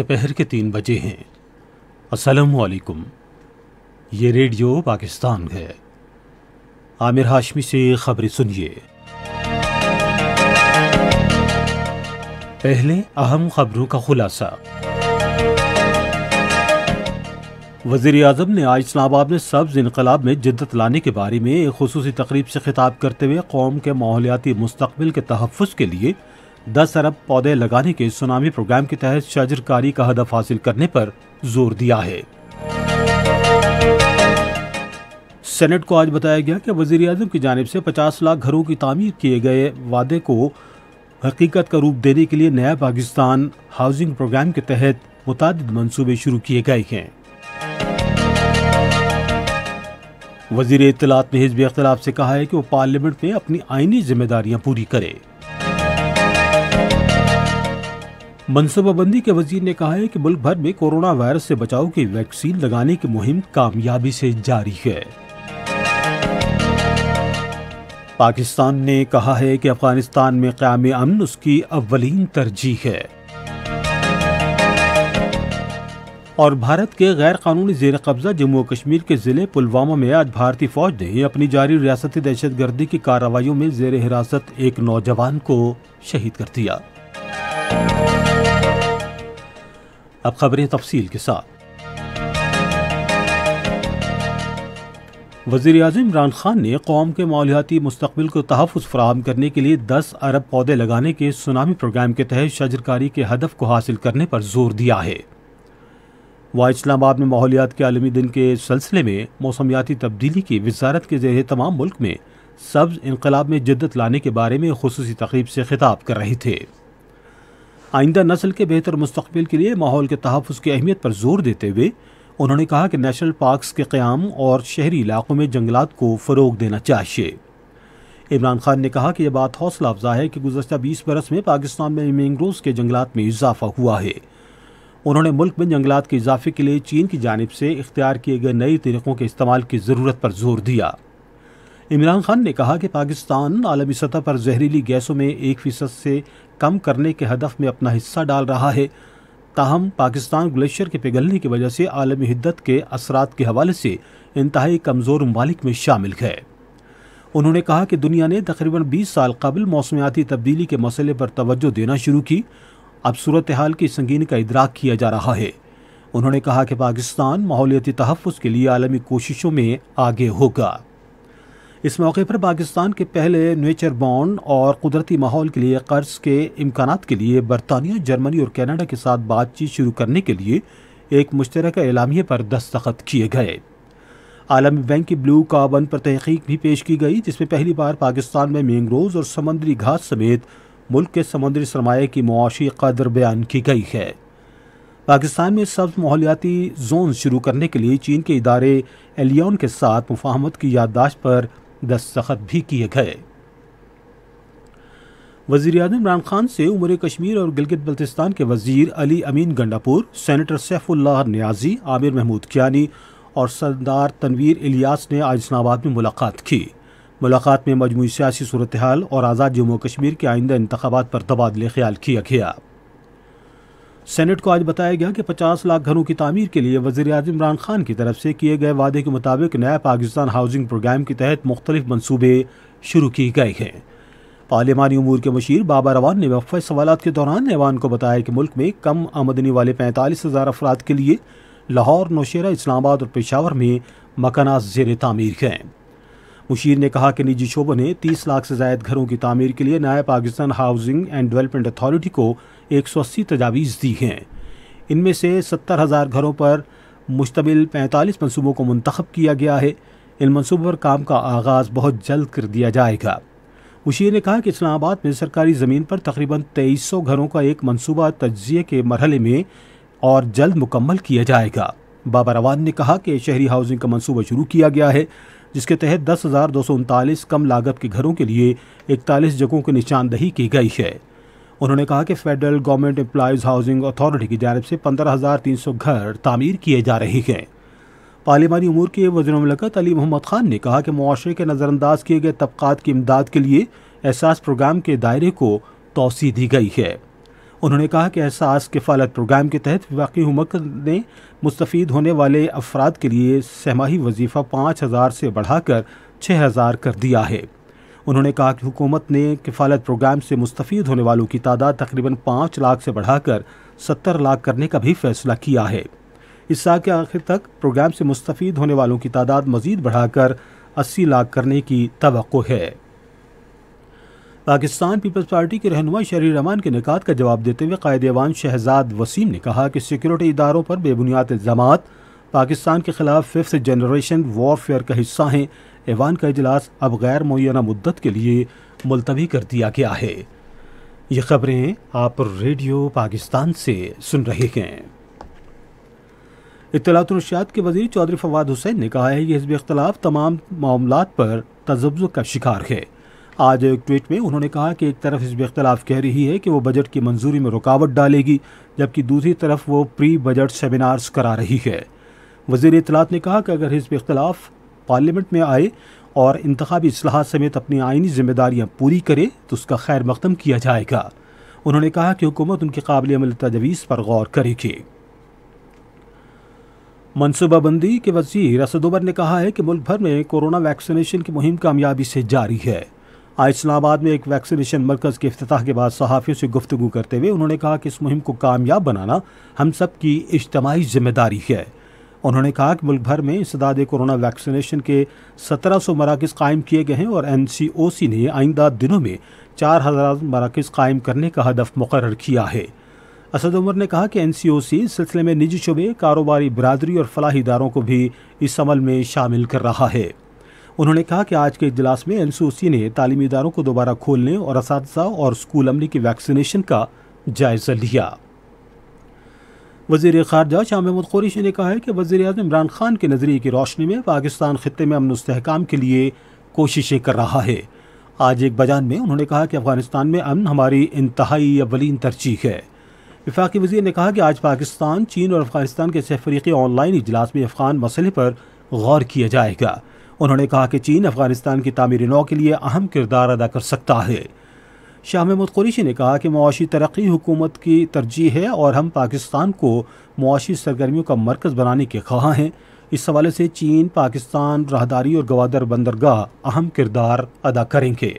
दोपहर के तीन बजे हैं असलकुम ये रेडियो पाकिस्तान है आमिर हाशमी से खबरें सुनिए पहले अहम खबरों का खुलासा वजीर अजम ने आज इस्लामाबाद में सब्ज इनकलाब में जिद्दत लाने के बारे में एक खसूस तकरीब से खिताब करते हुए कौम के माहौलियाती मुस्तबिल के तहफ़ के लिए दस अरब पौधे लगाने के सुनामी प्रोग्राम के तहत शजरकारी का हदफ हासिल करने पर जोर दिया है सेनेट को आज बताया गया कि वजीर अजम की जानब से 50 लाख घरों की तामीर किए गए वादे को हकीकत का रूप देने के लिए नया पाकिस्तान हाउसिंग प्रोग्राम के तहत मुतद मनसूबे शुरू किए गए हैं वजीर इतलात ने हिजब अख्तलाफ से कहा है कि वो पार्लियामेंट में अपनी आइनी जिम्मेदारियां पूरी करे मनसूबाबंदी के वजीर ने कहा है कि मुल्क भर में कोरोना वायरस से बचाव की वैक्सीन लगाने की मुहिम कामयाबी से जारी है पाकिस्तान ने कहा है कि अफगानिस्तान में क्याम अमन उसकी अव्वलीन तरजीह है और भारत के गैर कानूनी जेर कब्जा जम्मू कश्मीर के जिले पुलवामा में आज भारतीय फौज ने अपनी जारी रियासती दहशतगर्दी की कार्रवाइयों में जेर हिरासत एक नौजवान को शहीद कर दिया अब खबरें तफसील के साथ वजीर अजम इमरान खान ने कौम के मालियाती मुस्तबिल को तहफ़ फ्राहम करने के लिए दस अरब पौधे लगाने के सुनामी प्रोग्राम के तहत शजरकारी के हदफ को हासिल करने पर जोर दिया है वह इस्लामाबाद में माहौलियात के आलमी दिन के सिलसिले में मौसमियाती तब्दीली की वजारत के जरिए तमाम मुल्क में सब्ज़ इनकलाब में जिद्दत लाने के बारे में खसूस तकरीब से खिताब कर रहे थे आइंदा नस्ल के बेहतर मुस्तबिल के लिए माहौल के तहफ़ की अहमियत पर जोर देते हुए उन्होंने कहा कि नेशनल पार्कस के क़्याम और शहरी इलाकों में जंगलात को फ़रोग देना चाहिए इमरान खान ने कहा कि यह बात हौसला अफजा है कि गुजशत बीस बरस में पाकिस्तान में मैंग्रोव के जंगलात में इजाफा हुआ है उन्होंने मुल्क में जंगलात के इजाफे के लिए चीन की जानब से इख्तियार किए गए नए तरीक़ों के इस्तेमाल की ज़रूरत पर जोर दिया इमरान खान ने कहा कि पाकिस्तान आलमी सतह पर जहरीली गैसों में एक फ़ीसद से कम करने के हदफ में अपना हिस्सा डाल रहा है ताहम पाकिस्तान ग्लेशियर के पिघलने की वजह से आलमी हिद्दत के असरात के हवाले से इंतहाई कमज़ोर ममालिक में शामिल है उन्होंने कहा कि दुनिया ने तकरीबन 20 साल कबल मौसमियाती तब्दीली के मसले पर तवज्जो देना शुरू की अब सूरत हाल की संगीन का इदराक किया जा रहा है उन्होंने कहा कि पाकिस्तान माहौलियाती तहफ़ के लिए आलमी कोशिशों में आगे होगा इस मौके पर पाकिस्तान के पहले नेचर बॉन्ड और कुदरती माहौल के लिए कर्ज के इम्कान के लिए बरतानिया जर्मनी और कनाडा के साथ बातचीत शुरू करने के लिए एक मुश्तरक एलामी पर दस्तखत किए गए आलमी बैंक की ब्लू कार्बन पर तहकीक भी पेश की गई जिसमें पहली बार पाकिस्तान में मैंग्रोव और समंदरी घास समेत मुल्क के समुद्री सरमाए की मुआशी कदर बयान की गई है पाकिस्तान में सब्ज माहौलियाती जोन शुरू करने के लिए चीन के इदारे एलियन के साथ मुफाहमत की याददाश्त पर दस्तखत भी किए गए वजीर अजम इमरान खान से उमर कश्मीर और गिलगित बल्तिस्तान के वजीर अली अमीन गंडापुर सैनिटर सैफुल्ला न्याजी आमिर महमूद क्यानी और सरदार तनवीर इलियास ने आज इस्लामाबाद में मुलाकात की मुलाकात में मजमू सियासी सूरत हाल और आज़ाद जम्मू कश्मीर के आइंदा इंतबात पर तबादले ख्याल किया गया सेनेट को आज बताया गया कि 50 लाख घरों की तामीर के लिए वजी अजम इमरान खान की तरफ से किए गए वादे के मुताबिक नया पाकिस्तान हाउसिंग प्रोग्राम के तहत मुख्तलिफ मनसूबे शुरू किए गए हैं पार्लियामानी अमूर के मशीर बाबा रवान ने वफा सवाल के दौरान ऐवान को बताया कि मुल्क में कम आमदनी वाले पैंतालीस हज़ार अफराद के लिए लाहौर नौशेरा इस्लामाबाद और पेशावर में मकाना जेर तामीर हैं मुशीर ने कहा कि निजी शोबों ने तीस लाख से जायद घरों की तमीर के लिए नायब Pakistan housing and development authority को एक सौ अस्सी तजावीज़ दी हैं इनमें से सत्तर हज़ार घरों पर मुश्तमिल पैंतालीस मनसूबों को मंतखब किया गया है इन मनसूबों पर काम का आगाज़ बहुत जल्द कर दिया जाएगा मुशीर ने कहा कि इस्लामाबाद में सरकारी ज़मीन पर तकरीबन तेईस सौ घरों का एक मनसूबा तजिए के मरहले में और जल्द मुकम्मल किया जाएगा बाबा रवान ने कहा कि शहरी हाउसिंग का मनसूबा शुरू किया गया है जिसके तहत दस हज़ार दो सौ उनतालीस कम लागत के घरों के लिए इकतालीस जगहों की निशानदही की गई है उन्होंने कहा कि federal government employees housing authority की जानब से पंद्रह हजार तीन सौ घर तामीर किए जा रहे हैं पार्लिमानी उमूर के वजन मलकत अली मोहम्मद खान ने कहा कि मुआरे के नज़रअंदाज किए गए तबक़ात की इमदाद के लिए एहसास प्रोग्राम के दायरे को तोसी दी गई है उन्होंने कहा कि एहसास किफ़ालत प्रोग्राम के तहत विवाकी हुमक ने मुस्तफ़ होने वाले अफराद के लिए सहमाही वजीफ़ा पाँच हज़ार से बढ़ाकर छः हज़ार कर दिया है उन्होंने कहा कि हुकूमत ने किफ़ालत प्रोग्राम से मुस्तफ़ होने वालों की तादाद तकरीबन पाँच लाख से बढ़ाकर सत्तर लाख करने का भी फैसला किया है इस साल के आखिर तक प्रोग्राम से मुस्तफ़ होने वालों की तादाद मज़ीद बढ़ाकर अस्सी लाख करने की तो है पाकिस्तान पीपल्स पार्टी के रहनुमा शरी रमान के निकात का जवाब देते हुए कायद एवान शहजाद वसीम ने कहा कि सिक्योरिटी इदारों पर बेबुनियाद इल्ज़ाम पाकिस्तान के खिलाफ फिफ्थ जनरेशन वॉरफेयर का हिस्सा हैं ऐवान का अजलास अब गैर मुना मुद्दत के लिए मुलतवी कर दिया गया है ये खबरें आप रेडियो पाकिस्तान से सुन रहे हैं इतलातरशात के वजीर चौधरी फवाद हुसैन ने कहा है कि हिजब इख्तलाफ तमाम मामला पर तजब्ज़ का शिकार है आज एक ट्वीट में उन्होंने कहा कि एक तरफ हिजब इख्तलाफ कह रही है कि वो बजट की मंजूरी में रुकावट डालेगी जबकि दूसरी तरफ वो प्री बजट सेमिनार्स करा रही है वजीर इतलात ने कहा कि अगर हिजब इख्तलाफ पार्लियामेंट में आए और इंतबी असलाहत समेत अपनी आइनी जिम्मेदारियाँ पूरी करे तो उसका खैर मकदम किया जाएगा उन्होंने कहा कि हुकूमत उनके काबिल अमल तजवीज़ पर गौर करेगी मनसूबाबंदी के वजीर असदोबर ने कहा है कि मुल्क भर में कोरोना वैक्सीनेशन की मुहिम कामयाबी से जारी है आज इस्लामाबाद में एक वैक्सीनेशन मरकज़ के अफ्ताह के बाद सहाफ़ियों से गुफ्तु करते हुए उन्होंने कहा कि इस मुहिम को कामयाब बनाना हम सब की इज्तमाही जिम्मेदारी है उन्होंने कहा कि मुल्क भर में इसदाद कोरोना वैक्सीनेशन के सत्रह सौ मराकज़ कायम किए गए हैं और एन सी ओ सी ने आइंदा दिनों में चार हज़ार मराकज़ कायम करने का हदफ मुकर किया है असद उमर ने कहा कि एन सी ओ सी इस सिलसिले में निजी शुबे कारोबारी बरदरी और फलाही इदारों को भी इस अमल में शामिल कर रहा है उन्होंने कहा कि आज के इजलास में एनसीओसी ने तालीमी इदारों को दोबारा खोलने और इस और स्कूल अमले की वैक्सीनेशन का जायजा लिया वजीर खारजा शाह महमूद कुरैशी ने कहा है कि वजीर अजम इमरान खान के नज़रिए की रोशनी में पाकिस्तान खत्े में अमन उसकाम के लिए कोशिशें कर रहा है आज एक बयान में उन्होंने कहा कि अफगानिस्तान में अमन हमारी इंतहाई अवलिन तरजीह है विफाक़ी वजीर ने कहा कि आज पाकिस्तान चीन और अफगानिस्तान के सफरीकी ऑनलाइन इजलास में अफगान मसले पर गौर किया जाएगा उन्होंने कहा कि चीन अफगानिस्तान की तमीर नौ के लिए अहम किरदार अदा कर सकता है शाह महमूद कुरेशी ने कहा कि मुआशी तरक्की हुकूमत की तरजीह है और हम पाकिस्तान को मुआशी सरगर्मियों का मरकज़ बनाने के खवाह हैं इस हवाले से चीन पाकिस्तान राहदारी और गवादर बंदरगाह अहम किरदार अदा करेंगे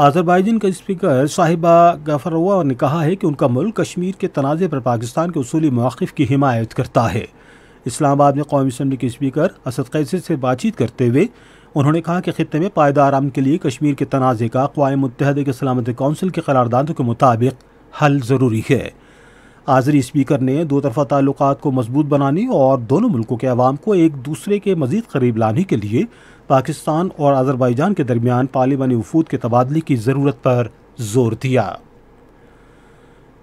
आजरबाइजन के स्पीकर साहिबा गफरवा ने कहा है कि उनका मुल्क कश्मीर के तनाज़े पर पाकिस्तान के असूली मौक़ की हिमायत करता है इस्लामाबाद में कौमी असम्बली के स्पीकर असद कैसे से बातचीत करते हुए उन्होंने कहा कि खत्े में पायदार आराम के लिए कश्मीर के तनाज़े का अकवा मुतहद के सलामती कौंसिल के करारदादों के मुताबिक हल ज़रूरी है आज़री स्पीकर ने दो तरफ़ा ताल्लुक को मजबूत बनाने और दोनों मुल्कों के अवाम को एक दूसरे के मजीद करीब लाने के लिए पाकिस्तान और आज़रबाईजान के दरमियान पार्लिमानी वफूद के तबादले की ज़रूरत पर जोर दिया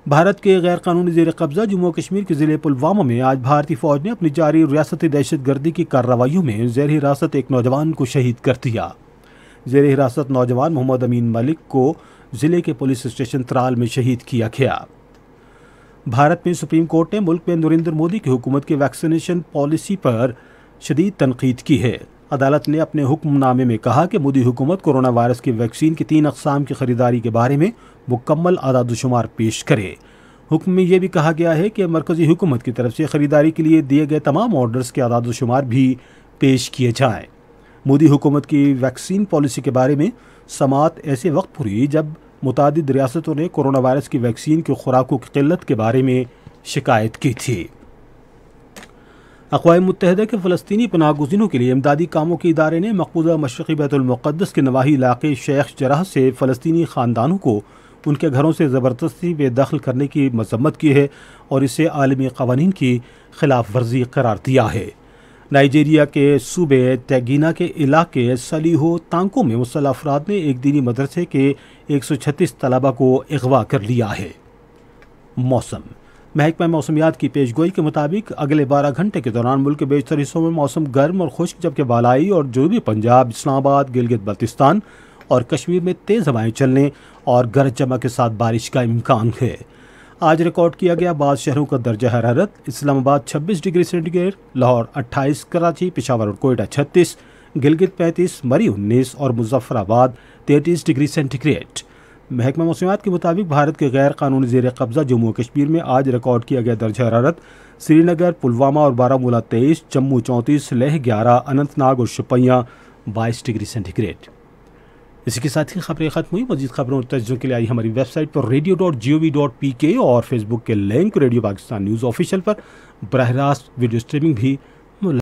भारत के गैर कानूनी जेर कब्जा जम्मू कश्मीर के जिले पुलवामा में आज भारतीय फौज ने अपनी जारी रियासती दहशत गर्दी की कार्रवाई में जेर हिरासत एक नौजवान को शहीद कर दिया जेर हिरासत नौजवान मोहम्मद अमीन मलिक को जिले के पुलिस स्टेशन त्राल में शहीद किया गया भारत में सुप्रीम कोर्ट ने मुल्क में नरेंद्र मोदी की हुकूमत की वैक्सीनेशन पॉलिसी पर शदीद तनकीद की है अदालत ने अपने हुक्मनामे में कहा कि मोदी हुकूमत कोरोना वायरस की वैक्सीन की तीन अकसाम की खरीदारी के बारे में मुकम्मल आदादोशुमार पेश करे हुक्म में यह भी कहा गया है कि मरकज़ी हुकूमत की तरफ से ख़रीदारी के लिए दिए गए तमाम ऑर्डर्स के आदादोशुमार भी पेश किए जाएँ मोदी हुकूमत की वैक्सीन पॉलिसी के बारे में समात ऐसे वक्त हुई जब मुतद रियासतों ने कोरोना वायरस की वैक्सीन की खुराकों की किल्लत के बारे में शिकायत की थी अकवा मुतहद के फ़लस्तनी पनाह गुजनों के लिए इमदादी कामों के इदारे ने मकबूजा मशरक़ी बैतुलमक़दस के नवाही इलाके शेख जराह से फ़लस्तनी ख़ानदानों को उनके घरों से ज़बरदस्ती बेदखल करने की मजम्मत की है और इसे आलमी कवानीन की खिलाफ वर्जी करार दिया है नाइजीरिया के सूबे तैगीना के इलाके सलीहो तांकों में मुसल अफराद ने एक दीनी मदरसे के एक सौ छत्तीस तलबा को अगवा कर लिया है मौसम महकमा मौसमियात की पेश गोई के मुताबिक अगले बारह घंटे के दौरान मुल्क के बेशतर हिस्सों में मौसम गर्म और खुश्क जबकि बालाई और जनूबी पंजाब इस्लामाबाद गिलगित बल्तिस्तान और कश्मीर में तेज़ हवाएं चलने और गरज चमक के साथ बारिश का इम्कान है आज रिकॉर्ड किया गया बाद शहरों का दर्जा हरारत इस्लामाबाद 26 डिग्री सेंटीग्रेड लाहौर 28 कराची पिशावर और कोयटा 36 गिलगित 35 मरी 19 और मुजफ्फराबाद 33 डिग्री सेंटीग्रेड महकमा मौसमियात के मुताबिक भारत के गैर कानूनी जेर कब्जा जम्मू कश्मीर में आज रिकॉर्ड किया गया दर्ज हरारत श्रीनगर पुलवामा और बारामूला तेईस जम्मू चौंतीस लेह ग्यारह अनंतनाग और शुपैया बाईस डिग्री सेंटीग्रेड इसी के साथ ही खबरें खत्म हुई मजीद खबरों और तजों के लिए आई हमारी वेबसाइट पर radio dot G O V dot P K और फेसबुक के link radio Pakistan news official पर बरह रास्त वीडियो स्ट्रीमिंग भी